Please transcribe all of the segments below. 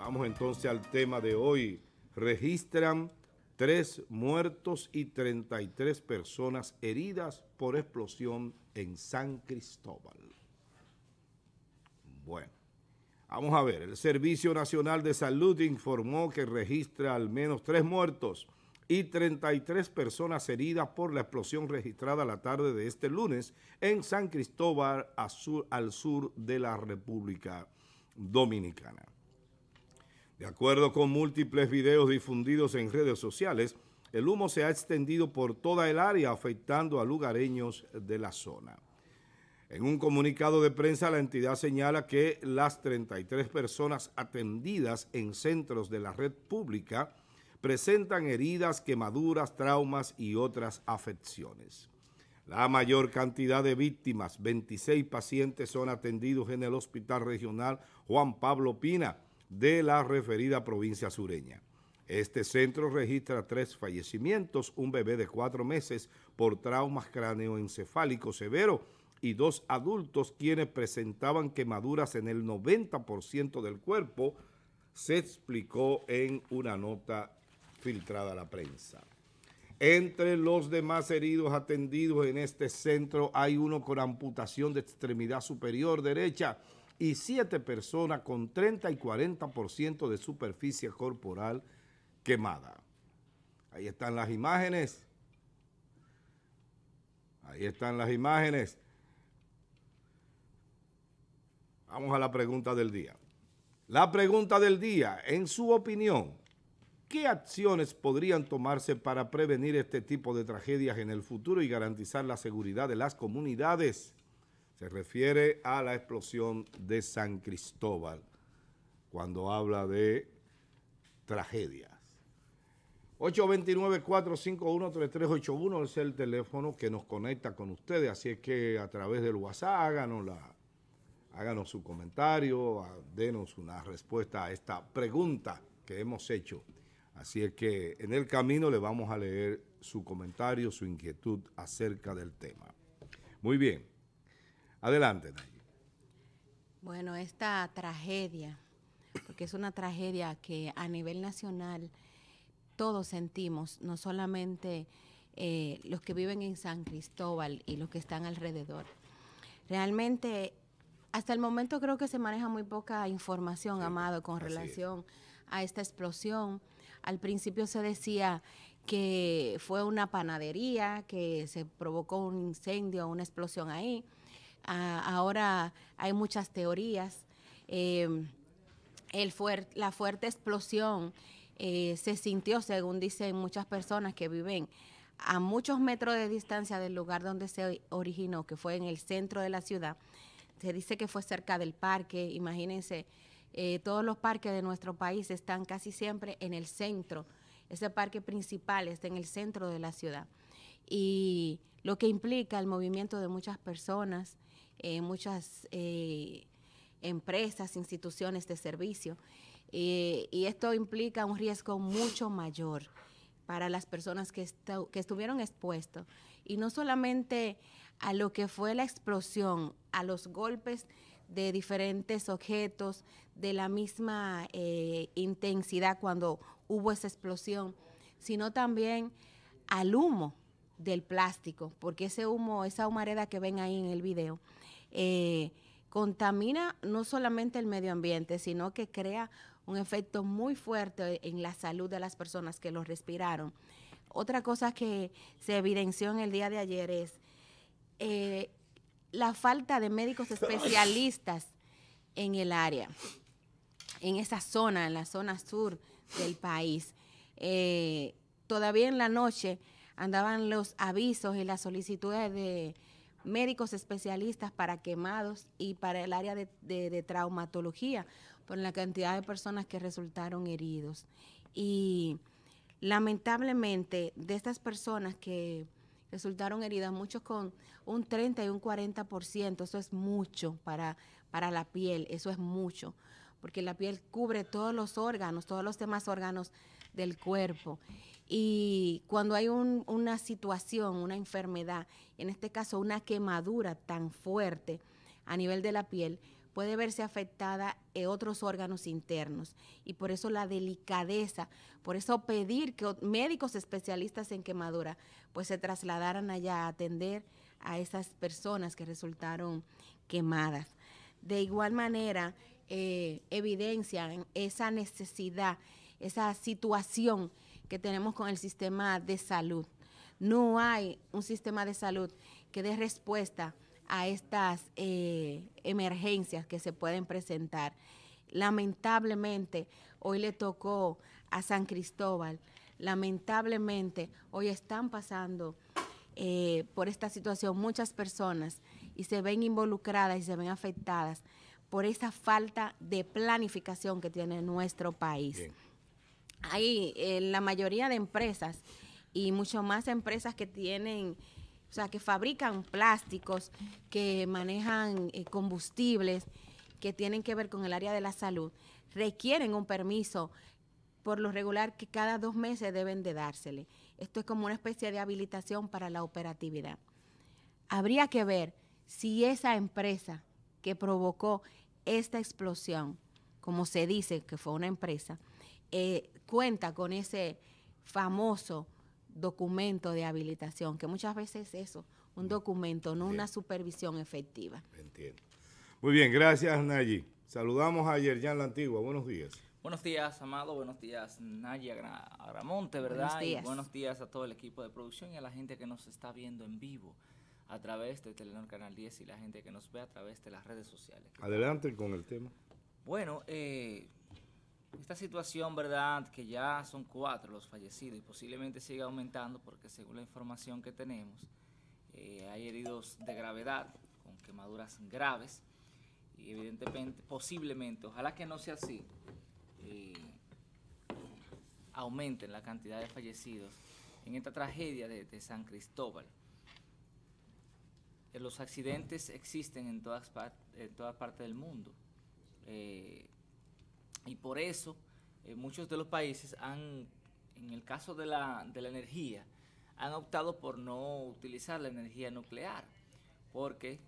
Vamos entonces al tema de hoy. Registran tres muertos y 33 personas heridas por explosión en San Cristóbal. Bueno, vamos a ver. El Servicio Nacional de Salud informó que registra al menos tres muertos y 33 personas heridas por la explosión registrada la tarde de este lunes en San Cristóbal, al sur de la República Dominicana. De acuerdo con múltiples videos difundidos en redes sociales, el humo se ha extendido por toda el área afectando a lugareños de la zona. En un comunicado de prensa, la entidad señala que las 33 personas atendidas en centros de la red pública presentan heridas, quemaduras, traumas y otras afecciones. La mayor cantidad de víctimas, 26 pacientes, son atendidos en el Hospital Regional Juan Pablo Pina, de la referida provincia sureña. Este centro registra tres fallecimientos, un bebé de cuatro meses por traumas cráneoencefálicos severo y dos adultos quienes presentaban quemaduras en el 90% del cuerpo, se explicó en una nota filtrada a la prensa. Entre los demás heridos atendidos en este centro hay uno con amputación de extremidad superior derecha, y siete personas con 30 y 40% de superficie corporal quemada. Ahí están las imágenes. Ahí están las imágenes. Vamos a la pregunta del día. La pregunta del día, en su opinión, ¿qué acciones podrían tomarse para prevenir este tipo de tragedias en el futuro y garantizar la seguridad de las comunidades? Se refiere a la explosión de San Cristóbal cuando habla de tragedias. 829-451-3381 es el teléfono que nos conecta con ustedes, así es que a través del WhatsApp háganos, háganos su comentario, denos una respuesta a esta pregunta que hemos hecho. Así es que en el camino le vamos a leer su comentario, su inquietud acerca del tema. Muy bien. Adelante, Bueno, esta tragedia, porque es una tragedia que a nivel nacional todos sentimos, no solamente eh, los que viven en San Cristóbal y los que están alrededor. Realmente, hasta el momento creo que se maneja muy poca información, Amado, con relación a esta explosión. Al principio se decía que fue una panadería, que se provocó un incendio, una explosión ahí ahora hay muchas teorías. Em, la fuerte explosión eh, se sintió, según dicen muchas personas que viven a muchos metros de distancia del lugar donde se originó, que fue en el centro de la ciudad. Se dice que fue cerca del parque, imagínense, eh, todos los parques de nuestro país están casi siempre en el centro. Ese parque principal está en el centro de la ciudad. Y lo que implica el movimiento de muchas personas, eh, muchas eh, empresas, instituciones de servicio. Eh, y esto implica un riesgo mucho mayor para las personas que, estuvieron expuestos. Y no solamente a lo que fue la explosión, a los golpes de diferentes objetos, de la misma eh, intensidad cuando hubo esa explosión, sino también al humo del plástico, porque ese humo, esa humareda que ven ahí en el video, eh, contamina no solamente el medio ambiente, sino que crea un efecto muy fuerte en la salud de las personas que lo respiraron. Otra cosa que se evidenció en el día de ayer es eh, la falta de médicos especialistas en el área, en esa zona, en la zona sur del país. Eh, todavía en la noche andaban los avisos y las solicitudes de médicos especialistas para quemados y para el área de, traumatología por la cantidad de personas que resultaron heridos. Y lamentablemente de estas personas que resultaron heridas, muchos con un 30 y un 40%, eso es mucho para, para la piel, eso es mucho, porque la piel cubre todos los órganos, todos los demás órganos del cuerpo. Y cuando hay una situación, una enfermedad, en este caso una quemadura tan fuerte a nivel de la piel, puede verse afectada eh, otros órganos internos. Y por eso la delicadeza, por eso pedir que médicos especialistas en quemadura pues se trasladaran allá a atender a esas personas que resultaron quemadas. De igual manera, eh, evidencian esa necesidad, esa situación que tenemos con el sistema de salud. No hay un sistema de salud que dé respuesta a estas eh, emergencias que se pueden presentar. Lamentablemente, hoy le tocó a San Cristóbal. Lamentablemente, hoy están pasando eh, por esta situación muchas personas y se ven involucradas y se ven afectadas por esa falta de planificación que tiene nuestro país hay eh, la mayoría de empresas y mucho más empresas que tienen, o sea, que fabrican plásticos, que manejan eh, combustibles, que tienen que ver con el área de la salud, requieren un permiso por lo regular que cada dos meses deben de dársele. Esto es como una especie de habilitación para la operatividad. Habría que ver si esa empresa que provocó esta explosión, como se dice que fue una empresa, eh, cuenta con ese famoso documento de habilitación, que muchas veces es eso, un mm. documento, no una supervisión efectiva. Entiendo. Muy bien, gracias Nayi. Saludamos a Yerjan La Antigua, buenos días. Buenos días, Amado. Buenos días, Nayi Agramonte, ¿verdad? Buenos días. buenos días a todo el equipo de producción y a la gente que nos está viendo en vivo a través de Telenor Canal 10 y la gente que nos ve a través de las redes sociales. Adelante con el tema. Bueno, eh, esta situación, ¿verdad? Que ya son cuatro los fallecidos y posiblemente siga aumentando porque según la información que tenemos, eh, hay heridos de gravedad con quemaduras graves y evidentemente, posiblemente, ojalá que no sea así, eh, aumenten la cantidad de fallecidos en esta tragedia de, San Cristóbal. Eh, los accidentes existen en todas, en todas partes del mundo. Y por eso eh, muchos de los países han, en el caso de la, de la energía, han optado por no utilizar la energía nuclear, porque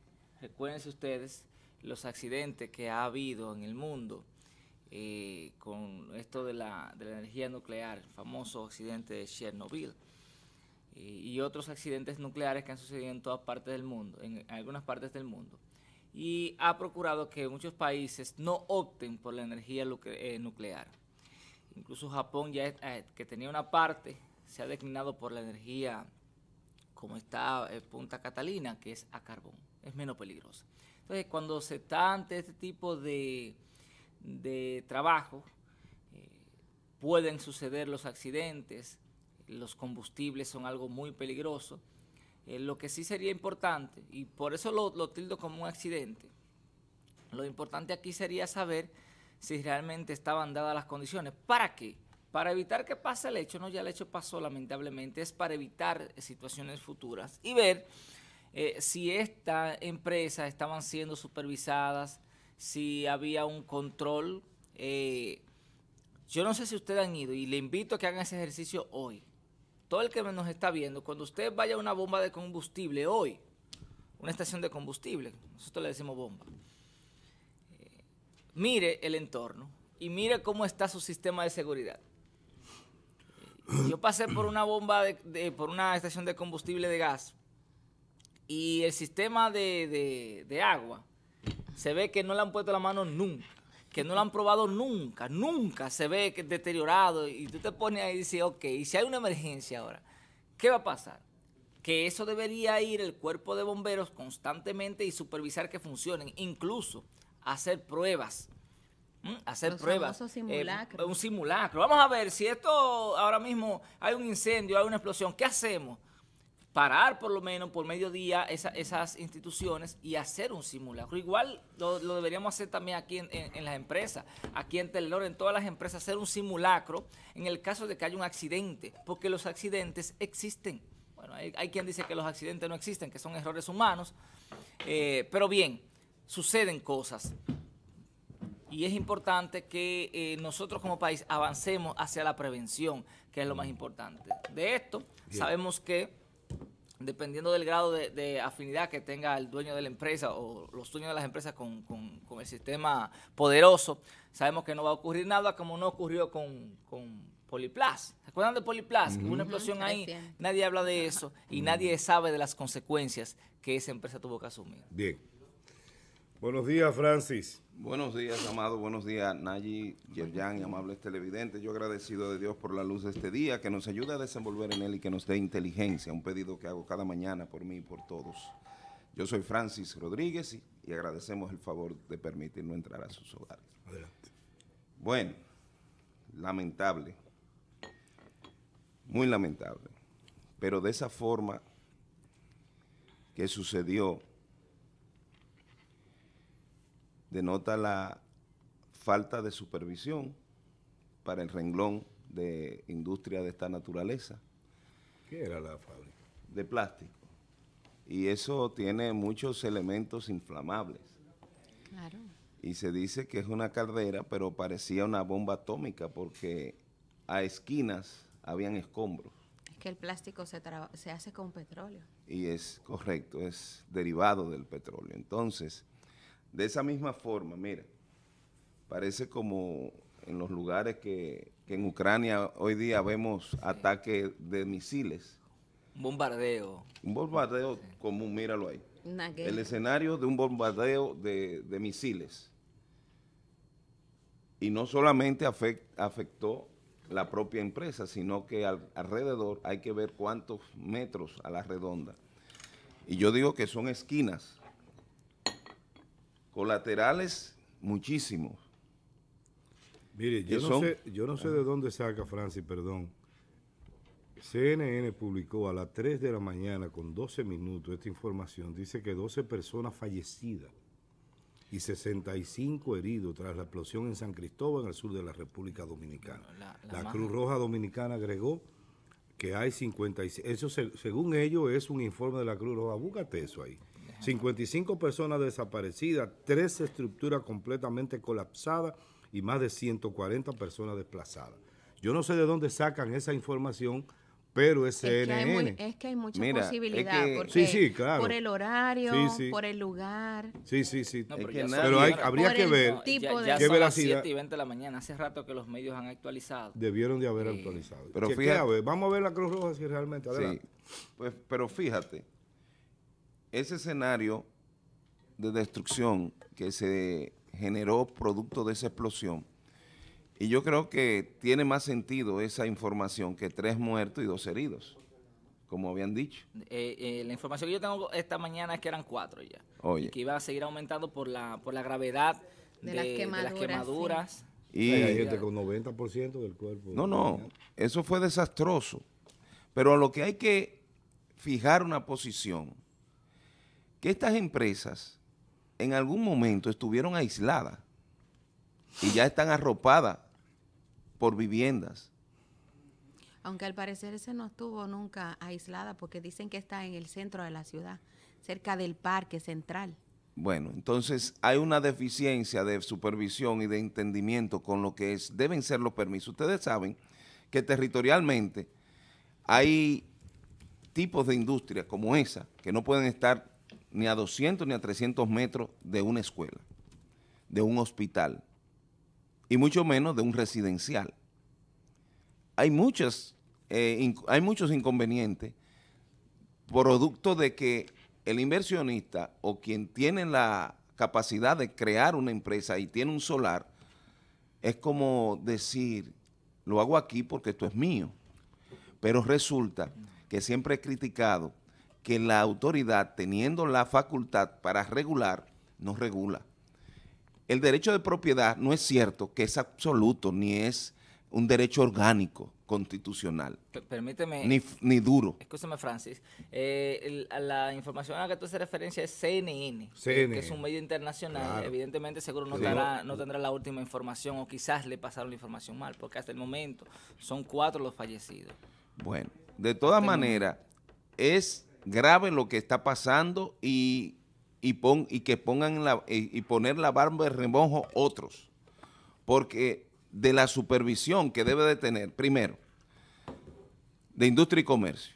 recuérdense ustedes los accidentes que ha habido en el mundo eh, con esto de la, energía nuclear, el famoso accidente de Chernobyl eh, y otros accidentes nucleares que han sucedido en todas partes del mundo, en algunas partes del mundo y ha procurado que muchos países no opten por la energía eh, nuclear. Incluso Japón, ya eh, que tenía una parte, se ha declinado por la energía como está eh, Punta Catalina, que es a carbón, es menos peligrosa. Entonces, cuando se está ante este tipo de, trabajo, pueden suceder los accidentes, los combustibles son algo muy peligroso, eh, lo que sí sería importante, y por eso lo, tildo como un accidente, lo importante aquí sería saber si realmente estaban dadas las condiciones. ¿Para qué? Para evitar que pase el hecho, no ya el hecho pasó lamentablemente, es para evitar situaciones futuras y ver eh, si estas empresas estaban siendo supervisadas, si había un control. Eh, yo no sé si ustedes han ido y le invito a que hagan ese ejercicio hoy todo el que nos está viendo, cuando usted vaya a una bomba de combustible hoy, una estación de combustible, nosotros le decimos bomba, eh, mire el entorno y mire cómo está su sistema de seguridad. Eh, yo pasé por una bomba, de, por una estación de combustible de gas y el sistema de agua se ve que no le han puesto la mano nunca que no lo han probado nunca, nunca se ve deteriorado y tú te pones ahí y dices, ok, y si hay una emergencia ahora, ¿qué va a pasar? Que eso debería ir el cuerpo de bomberos constantemente y supervisar que funcionen, incluso hacer pruebas, hacer pruebas. Eh, un simulacro. Vamos a ver si esto ahora mismo hay un incendio, hay una explosión, ¿qué hacemos? parar por lo menos por mediodía día esas instituciones y hacer un simulacro. Igual lo, deberíamos hacer también aquí en, las empresas, aquí en Telenor, en todas las empresas, hacer un simulacro en el caso de que haya un accidente, porque los accidentes existen. Bueno, hay, quien dice que los accidentes no existen, que son errores humanos, eh, pero bien, suceden cosas. Y es importante que eh, nosotros como país avancemos hacia la prevención, que es lo más importante. De esto, sabemos que dependiendo del grado de, afinidad que tenga el dueño de la empresa o los dueños de las empresas con, el sistema poderoso, sabemos que no va a ocurrir nada como no ocurrió con, Poliplas. ¿Se acuerdan de Poliplas? Hubo Una explosión ahí, nadie habla de eso y nadie sabe de las consecuencias que esa empresa tuvo que asumir. Bien. Buenos días, Francis. Buenos días, Amado. Buenos días, Nayi, Yerjan y amables televidentes. Yo agradecido de Dios por la luz de este día, que nos ayude a desenvolver en él y que nos dé inteligencia, un pedido que hago cada mañana por mí y por todos. Yo soy Francis Rodríguez y, y agradecemos el favor de permitirnos entrar a sus hogares. Adelante. Bueno, lamentable, muy lamentable, pero de esa forma que sucedió denota la falta de supervisión para el renglón de industria de esta naturaleza. ¿Qué era la fábrica? De plástico. Y eso tiene muchos elementos inflamables. Claro. Y se dice que es una caldera, pero parecía una bomba atómica porque a esquinas habían escombros. Es que el plástico se, se hace con petróleo. Y es correcto, es derivado del petróleo. Entonces, de esa misma forma, mira, parece como en los lugares que, en Ucrania hoy día vemos ataques de misiles. Un bombardeo. Un bombardeo común, míralo ahí. El escenario de un bombardeo de, misiles. Y no solamente afectó la propia empresa, sino que alrededor hay que ver cuántos metros a la redonda. Y yo digo que son esquinas Colaterales, muchísimos. Mire, yo no, sé, ah. de dónde saca Francis, perdón. CNN publicó a las 3 de la mañana con 12 minutos esta información. Dice que 12 personas fallecidas y 65 heridos tras la explosión en San Cristóbal, en el sur de la República Dominicana. La, Cruz Roja Dominicana agregó que hay 56. Eso, según ellos, es un informe de la Cruz Roja. Búscate eso ahí. 55 personas desaparecidas, tres estructuras completamente colapsadas y más de 140 personas desplazadas. Yo no sé de dónde sacan esa información, pero es, CNN. es que hay mucha posibilidad. Por el horario, por el lugar. Sí, sí, sí. pero, que hay, habría que ver ya, Las 7 de la mañana. Hace rato que los medios han actualizado. Debieron de haber eh, actualizado. Pero fíjate, vamos a ver la Cruz Roja si realmente. Adelante. Pues, pero fíjate, ese escenario de destrucción que se generó producto de esa explosión, y yo creo que tiene más sentido esa información que tres muertos y dos heridos, como habían dicho. Eh, eh, la información que yo tengo esta mañana es que eran cuatro ya, Oye. que iba a seguir aumentando por la, gravedad de, las quemaduras. Y hay gente con 90% del cuerpo. No, no, eso fue desastroso. Pero a lo que hay que fijar una posición que estas empresas en algún momento estuvieron aisladas y ya están arropadas por viviendas. Aunque al parecer ese no estuvo nunca aislada porque dicen que está en el centro de la ciudad, cerca del parque central. Bueno, entonces hay una deficiencia de supervisión y de entendimiento con lo que es, deben ser los permisos. Ustedes saben que territorialmente hay tipos de industrias como esa que no pueden estar ni a 200 ni a 300 metros de una escuela, de un hospital y mucho menos de un residencial. Hay, eh, hay muchos inconvenientes producto de que el inversionista o quien tiene la capacidad de crear una empresa y tiene un solar, es como decir, lo hago aquí porque esto es mío. Pero resulta que siempre he criticado que la autoridad, teniendo la facultad para regular, no regula. El derecho de propiedad no es cierto que es absoluto, ni es un derecho orgánico constitucional. Permíteme. Ni, duro. Escúchame, Francis. Eh, la información a la que tú haces referencia es CNN, que es un medio internacional. Evidentemente, seguro no, tendrá la última información o quizás le pasaron la información mal, porque hasta el momento son cuatro los fallecidos. Bueno, de todas maneras, es graben lo que está pasando y, y, y que pongan la, y, poner la barba de remojo otros. Porque de la supervisión que debe de tener, primero, de industria y comercio,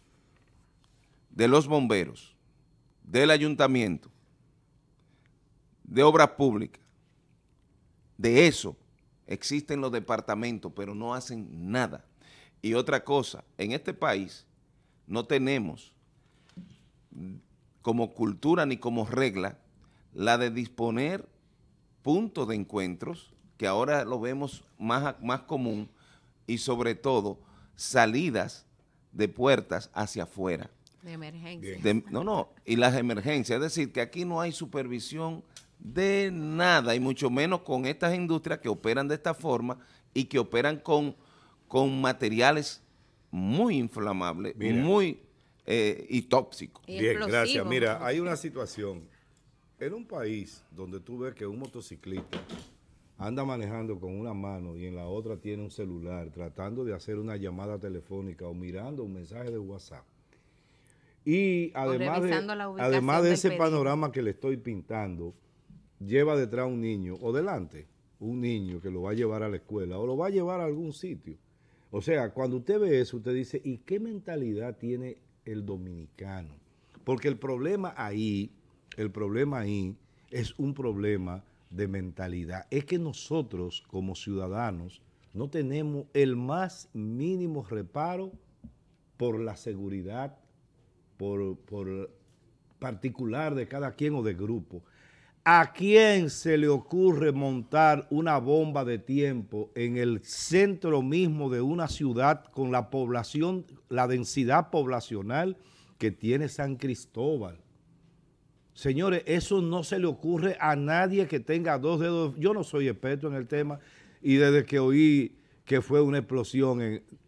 de los bomberos, del ayuntamiento, de obras públicas, de eso existen los departamentos, pero no hacen nada. Y otra cosa, en este país no tenemos como cultura ni como regla la de disponer puntos de encuentros, que ahora lo vemos más, más común, y sobre todo salidas de puertas hacia afuera. De emergencia. no, no, y las emergencias. Es decir, que aquí no hay supervisión de nada, y mucho menos con estas industrias que operan de esta forma y que operan con, con materiales muy inflamables, muy eh, y tóxico. Bien, gracias. Mira, hay una situación. En un país donde tú ves que un motociclista anda manejando con una mano y en la otra tiene un celular tratando de hacer una llamada telefónica o mirando un mensaje de WhatsApp. Y además de, además de ese panorama que le estoy pintando, lleva detrás un niño o delante un niño que lo va a llevar a la escuela o lo va a llevar a algún sitio. O sea, cuando usted ve eso, usted dice, ¿y qué mentalidad tiene el dominicano. Porque el problema ahí, el problema ahí es un problema de mentalidad. Es que nosotros como ciudadanos no tenemos el más mínimo reparo por la seguridad por, por particular de cada quien o de grupo. ¿A quién se le ocurre montar una bomba de tiempo en el centro mismo de una ciudad con la población, la densidad poblacional que tiene San Cristóbal? Señores, eso no se le ocurre a nadie que tenga dos dedos. Yo no soy experto en el tema y desde que oí que fue una explosión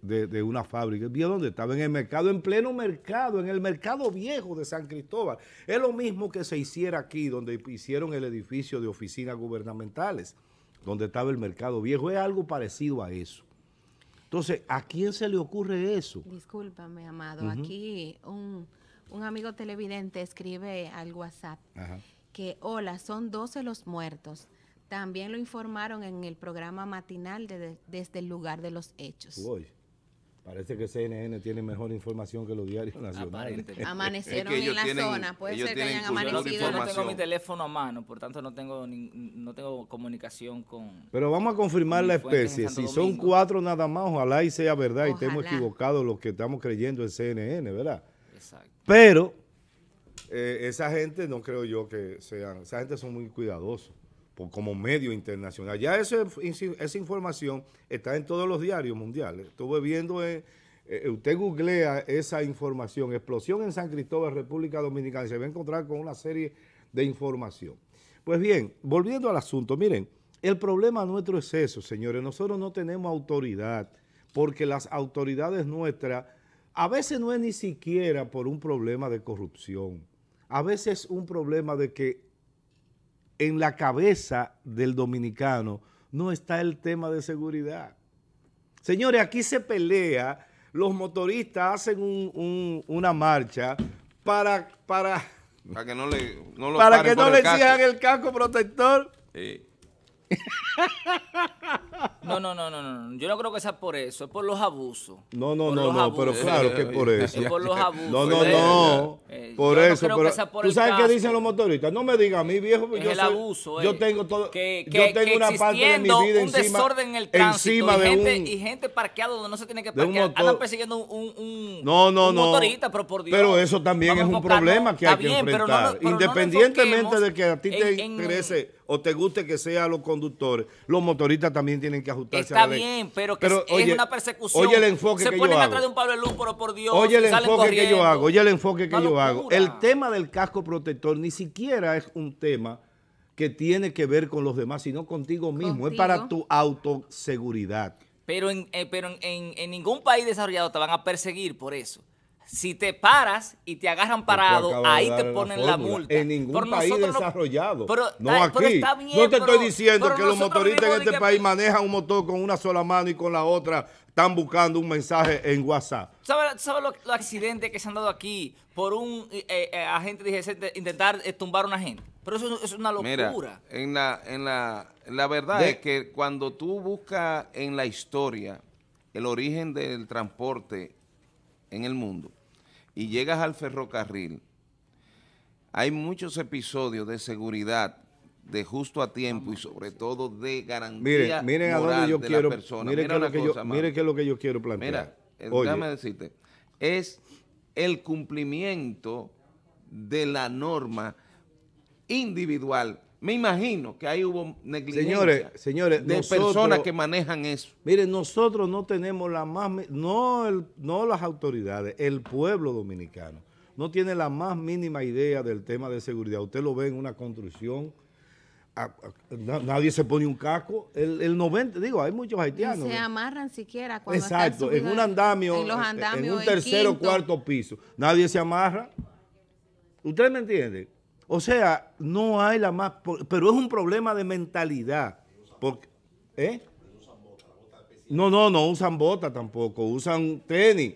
de, una fábrica. ¿Vio dónde estaba? En el mercado, en pleno mercado, en el mercado viejo de San Cristóbal. Es lo mismo que se hiciera aquí, donde hicieron el edificio de oficinas gubernamentales, donde estaba el mercado viejo. Es algo parecido a eso. Entonces, ¿a quién se le ocurre eso? Discúlpame, amado. Aquí un, un, amigo televidente escribe al WhatsApp que, hola, son 12 los muertos también lo informaron en el programa matinal desde el lugar de los hechos. Uy. Parece que CNN tiene mejor información que los diarios ah, nacionales. Amanecieron en la zona, puede ser que hayan amanecido. no tengo mi teléfono a mano, por tanto no tengo no tengo comunicación con... Pero vamos a confirmar la especie. Si son cuatro nada más, ojalá y sea verdad y estemos equivocados lo que estamos creyendo en CNN, ¿verdad? Exacto. Pero eh, esa gente no creo yo que sean... Esa gente son muy cuidadosos como medio internacional. Ya esa información está en todos los diarios mundiales. Estuve viendo, eh, eh, usted googlea esa información, explosión en San Cristóbal, República Dominicana, y se va a encontrar con una serie de información. Pues bien, volviendo al asunto, miren, el problema nuestro es eso, señores. Nosotros no tenemos autoridad, porque las autoridades nuestras a veces no es ni siquiera por un problema de corrupción. A veces es un problema de que en la cabeza del dominicano no está el tema de seguridad. Señores, aquí se pelea, los motoristas hacen una marcha para, para, que no le, no para el el casco protector. Sí. No, no, no, no, no. Yo no creo que sea por eso. Es por los abusos. No, no, no, no. Pero claro que es por eso. por los abusos. No, no, no. Eh, por eso. pero, ¿Tú sabes que dicen los motoristas? No me diga, a mí, viejo. yo el abuso. Yo eh, tengo todo. Que, yo tengo una parte de mi vida encima. de y, gente, un, y gente parqueada donde no se tiene que parquear. Andan persiguiendo un, un, un motorista, pero por Dios. Pero eso también es un problema que hay que enfrentar. Independientemente de que a ti te interese o te guste que sean los conductores, los motoristas también tienen que ajustarse a la está bien, pero es una persecución. Oye el enfoque que yo hago. Oye el enfoque que yo hago, el tema del casco protector ni siquiera es un tema que tiene que ver con los demás, sino contigo mismo. Es para tu autoseguridad. Pero, eh, pero en ningún país desarrollado te van a perseguir por eso. Si te paras y te agarran parado, ahí te ponen la, multa. En ningún país desarrollado. No, aquí. no te estoy diciendo que los motoristas en este país manejan un motor con una sola mano y con la otra están buscando un mensaje en WhatsApp. ¿Sabes los accidentes que se han dado aquí por un eh, eh, eh, agente de intentar estumbar tumbar a una gente? Pero eso, es una locura. en la, en la, verdad es que cuando tú buscas en la historia el origen del transporte en el mundo, y llegas al ferrocarril, hay muchos episodios de seguridad de justo a tiempo y sobre todo de garantía miren, miren moral yo de quiero, la persona. Miren que, mire es lo que yo quiero plantear. Mira, eh, déjame decirte, es el cumplimiento de la norma individual me imagino que ahí hubo negligencia señores, señores, de personas que manejan eso. Miren, nosotros no tenemos la más, no, el, no las autoridades, el pueblo dominicano no tiene la más mínima idea del tema de seguridad. Usted lo ve en una construcción, nadie se pone un casco. El, 90, digo, hay muchos haitianos. No se amarran siquiera cuando Exacto, en un andamio, en, este, en un tercer o cuarto piso. Nadie se amarra. ¿Usted me entiende? O sea, no hay la más... Pero es un problema de mentalidad. ¿eh? No, no, no usan botas tampoco, usan tenis.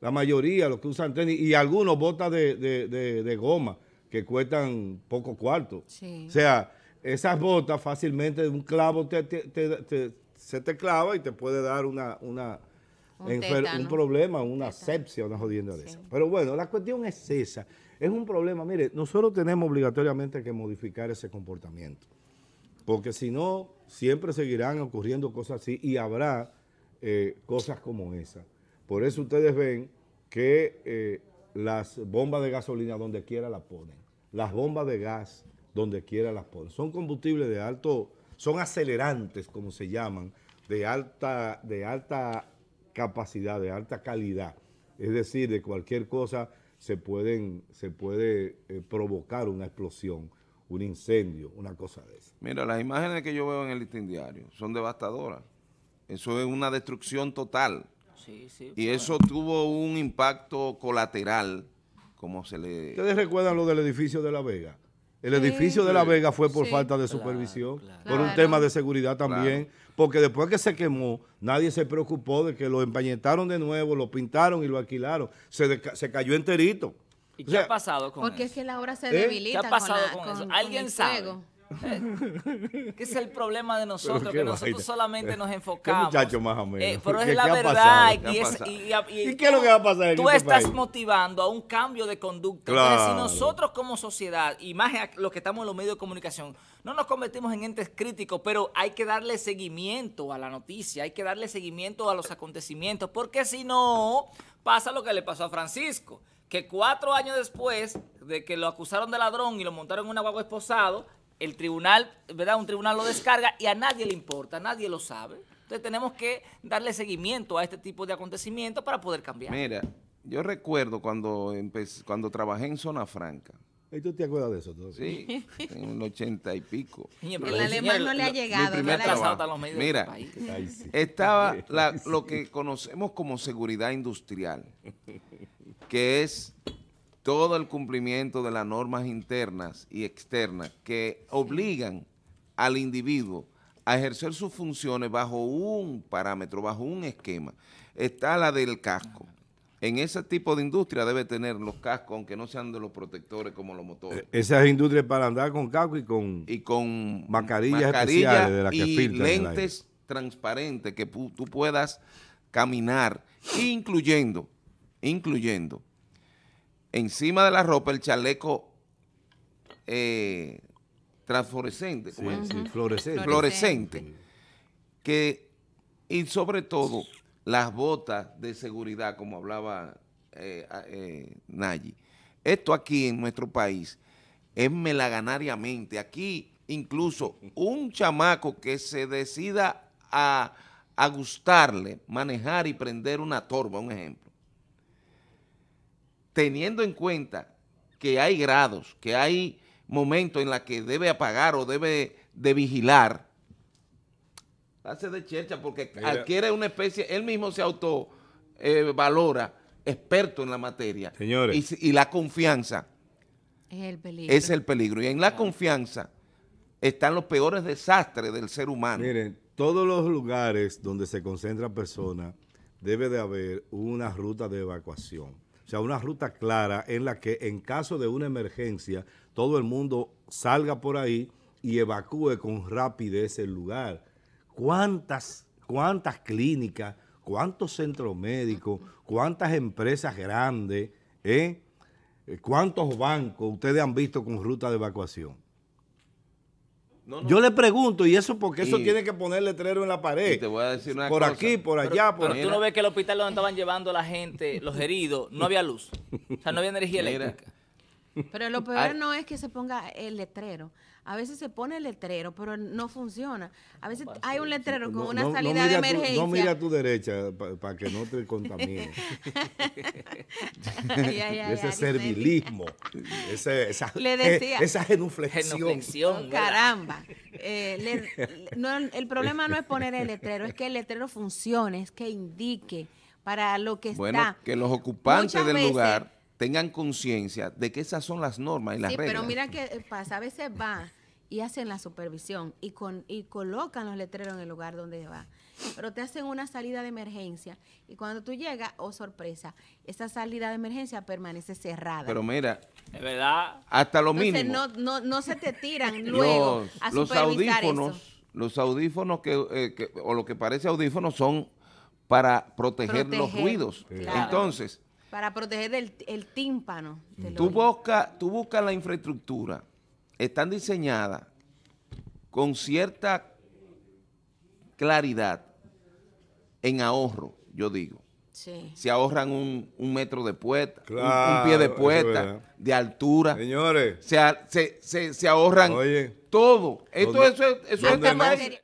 La mayoría, los que usan tenis, y algunos botas de, goma, que cuestan poco cuarto. O sea, esas botas fácilmente, un clavo se te clava y te puede dar una, un, problema, una teta. asepsia, una jodienda de esa. Pero bueno, la cuestión es esa es un problema. Mire, nosotros tenemos obligatoriamente que modificar ese comportamiento, porque si no, siempre seguirán ocurriendo cosas así y habrá eh, cosas como esa. Por eso ustedes ven que eh, las bombas de gasolina donde quiera las ponen, las bombas de gas donde quiera las ponen. Son combustibles de alto, son acelerantes, como se llaman, de alta, de alta capacidad, de alta calidad. Es decir, de cualquier cosa se, pueden, se puede eh, provocar una explosión, un incendio, una cosa de esa. Mira, las imágenes que yo veo en el listín diario son devastadoras. Eso es una destrucción total. y eso tuvo un impacto colateral, como se le... ¿Ustedes recuerdan lo del edificio de La Vega? El edificio de La Vega fue por falta de supervisión, por un tema de seguridad también porque después que se quemó, nadie se preocupó de que lo empañetaron de nuevo, lo pintaron y lo alquilaron. Se, se cayó enterito. ¿Y qué ha pasado con eso? Porque es que la obra se debilita. ¿Eh? ¿Qué ha pasado con, eso? ¿Alguien sabe? Eh, que es el problema de nosotros, que nosotros solamente nos enfocamos. Muchacho más o menos? Eh, pero es la verdad. Y, qué es lo que va a pasar? Tú este estás motivando a un cambio de conducta. si nosotros como sociedad, y más los que estamos en los medios de comunicación, no nos convertimos en entes críticos, pero hay que darle seguimiento a la noticia, hay que darle seguimiento a los acontecimientos, porque si no, pasa lo que le pasó a Francisco que cuatro años después de que lo acusaron de ladrón y lo montaron en un aguago esposado, el tribunal, ¿verdad? Un tribunal lo descarga y a nadie le importa, nadie lo sabe. Entonces tenemos que darle seguimiento a este tipo de acontecimientos para poder cambiar. Mira, yo recuerdo cuando cuando trabajé en Zona Franca. ¿Y tú te acuerdas de eso? Todo? Sí, en un ochenta y pico. el, alemán no le ha llegado. Mi no le ha los medios Mira, del estaba lo que conocemos como seguridad industrial, que es todo el cumplimiento de las normas internas y externas que obligan al individuo a ejercer sus funciones bajo un parámetro, bajo un esquema. Está la del casco. En ese tipo de industria debe tener los cascos, aunque no sean de los protectores como los motores. Eh, esas industrias para andar con casco y con, y con mascarillas especiales de las que y lentes transparentes que tú puedas caminar, incluyendo, incluyendo encima de la ropa el chaleco eh, transfluorescente. fluorescente. y sobre todo las botas de seguridad, como hablaba eh, eh, Nayi. Esto aquí en nuestro país es melaganariamente. Aquí incluso un chamaco que se decida a gustarle manejar y prender una torba, un ejemplo, teniendo en cuenta que hay grados, que hay momentos en los que debe apagar o debe de vigilar, hace de chercha porque adquiere una especie, él mismo se autovalora, eh, experto en la materia. Señores. Y, la confianza. Es el peligro. Y en la confianza están los peores desastres del ser humano. Miren, todos los lugares donde se concentra personas debe de haber una ruta de evacuación. O sea, una ruta clara en la que en caso de una emergencia todo el mundo salga por ahí y evacúe con rapidez el lugar. ¿Cuántas, cuántas clínicas, cuántos centros médicos, cuántas empresas grandes, eh? cuántos bancos ustedes han visto con ruta de evacuación? Yo le pregunto, ¿y eso porque eso tiene que poner letrero en la pared? por aquí, por allá, pero, por Pero tú no ves que el hospital donde estaban llevando la gente, los heridos, no había luz. O sea, no había energía eléctrica. Pero lo peor no es que se ponga el letrero. A veces se pone el letrero, pero no funciona. A veces hay un letrero pues con una salida de emergencia. no mira a tu derecha para que no te contamine. ese servilismo. esa, genuflexión. caramba. Eh, el problema no es poner el letrero, es que el letrero funcione, es que indique para lo que está. Bueno, que los ocupantes del lugar tengan conciencia de que esas son las normas y las sí, Pero mira que eh, pasa, a veces va y hacen la supervisión y, con, y colocan los letreros en el lugar donde va. Pero te hacen una salida de emergencia y cuando tú llegas, oh sorpresa, esa salida de emergencia permanece cerrada. Pero mira, verdad. Hasta lo Entonces, No, se te tiran luego los, audífonos, los audífonos eh, que, o lo que parece audífonos son para proteger, los ruidos. Entonces, para proteger el, el tímpano. Tú buscas tú busca la infraestructura. Están diseñadas con cierta claridad en ahorro, yo digo. Sí. Se ahorran un, metro de puerta, un, pie de puerta, de altura. Señores. Se, ahorran todo. Esto, eso,